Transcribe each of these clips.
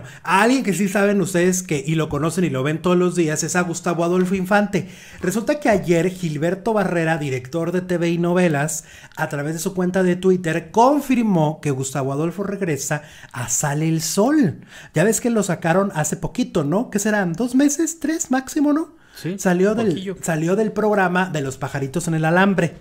Bueno, a alguien que sí saben ustedes que y lo conocen y lo ven todos los días es a Gustavo Adolfo Infante. Resulta que ayer Gilberto Barrera, director de TV y novelas, a través de su cuenta de Twitter confirmó que Gustavo Adolfo regresa a Sale el Sol. Ya ves que lo sacaron hace poquito, ¿no? ¿Qué serán? ¿Dos meses? ¿Tres máximo, no? Sí, salió, del, salió del programa de los pajaritos en el alambre.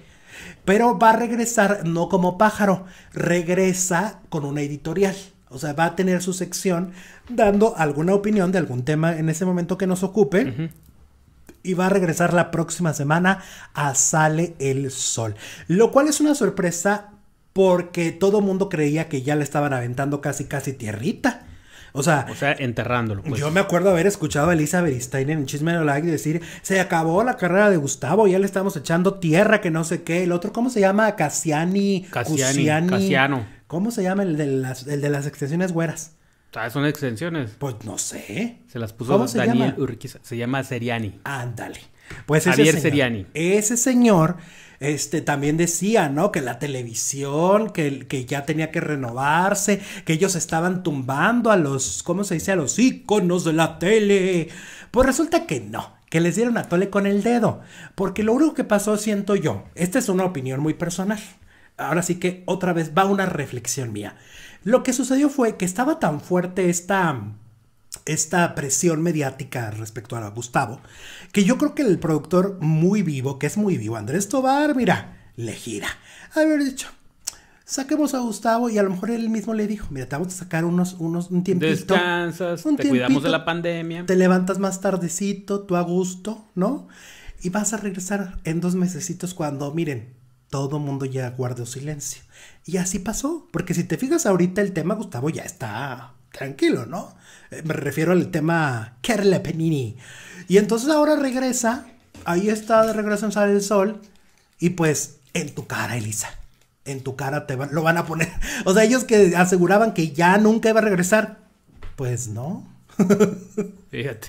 Pero va a regresar no como pájaro, regresa con una editorial. O sea, va a tener su sección dando alguna opinión de algún tema en ese momento que nos ocupe. Y va a regresar la próxima semana a Sale el Sol. Lo cual es una sorpresa porque todo mundo creía que ya le estaban aventando casi casi tierrita. O sea, o sea, enterrándolo. Pues. Yo me acuerdo haber escuchado a Elizabeth Stein en Chisme de Like decir, se acabó la carrera de Gustavo, ya le estamos echando tierra, que no sé qué. El otro, ¿cómo se llama? Cassiani. Cassiani. Cassiano. ¿Cómo se llama el de las, extensiones güeras? son extensiones. Pues no sé. Se las puso Daniel se Se llama Seriani. Ándale. Pues Javier Seriani. Ese señor este, también decía, ¿no? Que la televisión, que, que, ya tenía que renovarse, que ellos estaban tumbando a los, ¿cómo se dice? A los íconos de la tele. Pues resulta que no, que les dieron a tole con el dedo. Porque lo único que pasó, siento yo, esta es una opinión muy personal ahora sí que otra vez va una reflexión mía. Lo que sucedió fue que estaba tan fuerte esta, esta presión mediática respecto a Gustavo, que yo creo que el productor muy vivo, que es muy vivo, Andrés Tobar, mira, le gira. Haber dicho, saquemos a Gustavo y a lo mejor él mismo le dijo, mira, te vamos a sacar unos, unos, un tiempito. Descansas, te cuidamos de la pandemia. Te levantas más tardecito, tú a gusto, ¿no? Y vas a regresar en dos mesecitos cuando, miren, todo mundo ya guardó silencio. Y así pasó, porque si te fijas ahorita el tema, Gustavo, ya está tranquilo, ¿no? Eh, me refiero al tema Kerle Penini. Y entonces ahora regresa, ahí está de regreso en Sale el Sol, y pues en tu cara, Elisa. En tu cara te lo van a poner. O sea, ellos que aseguraban que ya nunca iba a regresar. Pues no. Fíjate.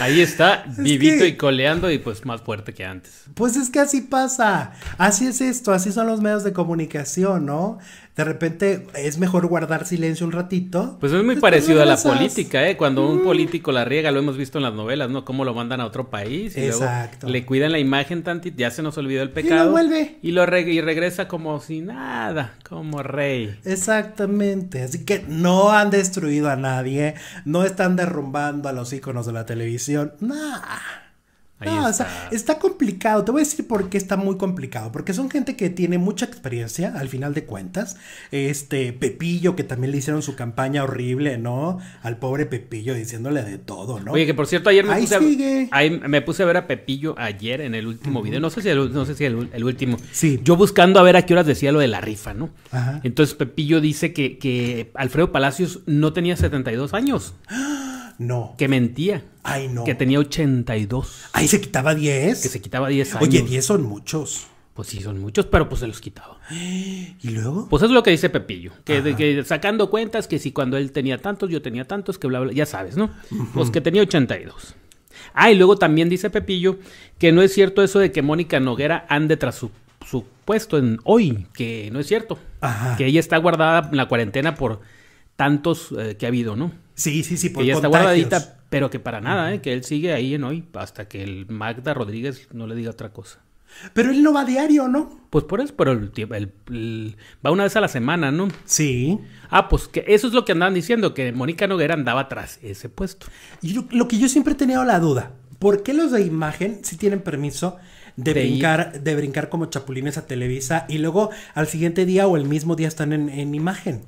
Ahí está, vivito y coleando y pues más fuerte que antes. Pues es que así pasa, así es esto, así son los medios de comunicación, ¿no? de repente es mejor guardar silencio un ratito. Pues es muy parecido a la política, ¿eh? Cuando un mm. político la riega, lo hemos visto en las novelas, ¿no? Cómo lo mandan a otro país. Exacto. le cuidan la imagen tantito, ya se nos olvidó el pecado. Y lo vuelve. Y, lo regresa como si nada, como rey. Exactamente. Así que no han destruido a nadie, no están derrumbando a los íconos de la televisión. Nada no, está. O sea, está complicado. Te voy a decir por qué está muy complicado. Porque son gente que tiene mucha experiencia, al final de cuentas. Este, Pepillo, que también le hicieron su campaña horrible, ¿no? Al pobre Pepillo diciéndole de todo, ¿no? Oye, que por cierto, ayer me, puse, A, ver a Pepillo ayer en el último video. No sé si, el, el, último. Sí. Yo buscando a ver a qué horas decía lo de la rifa, ¿no? Ajá. Entonces Pepillo dice que, que Alfredo Palacios no tenía 72 años. ¡Ah! No. Que mentía. Ay, no. Que tenía 82. Ahí se quitaba 10. Que se quitaba 10 años. Oye, 10 son muchos. Pues sí, son muchos, pero pues se los quitaba. ¿Y luego? Pues es lo que dice Pepillo. Que, sacando cuentas que si cuando él tenía tantos, yo tenía tantos, que bla, bla, ya sabes, ¿no? Pues que tenía 82. Ah, y luego también dice Pepillo que no es cierto eso de que Mónica Noguera ande tras su, puesto en hoy, que no es cierto. Ajá. Que ella está guardada en la cuarentena por tantos eh, que ha habido, ¿no? Sí, sí, sí, por ya está guardadita, pero que para nada, ¿eh? que él sigue ahí en hoy hasta que el Magda Rodríguez no le diga otra cosa. Pero él no va diario, ¿no? Pues por eso, pero el, va una vez a la semana, ¿no? Sí. Ah, pues que eso es lo que andaban diciendo, que Mónica Noguera andaba atrás, ese puesto. Y lo que yo siempre he tenido la duda, ¿por qué los de imagen si tienen permiso de, brincar, de brincar como chapulines a Televisa y luego al siguiente día o el mismo día están en imagen?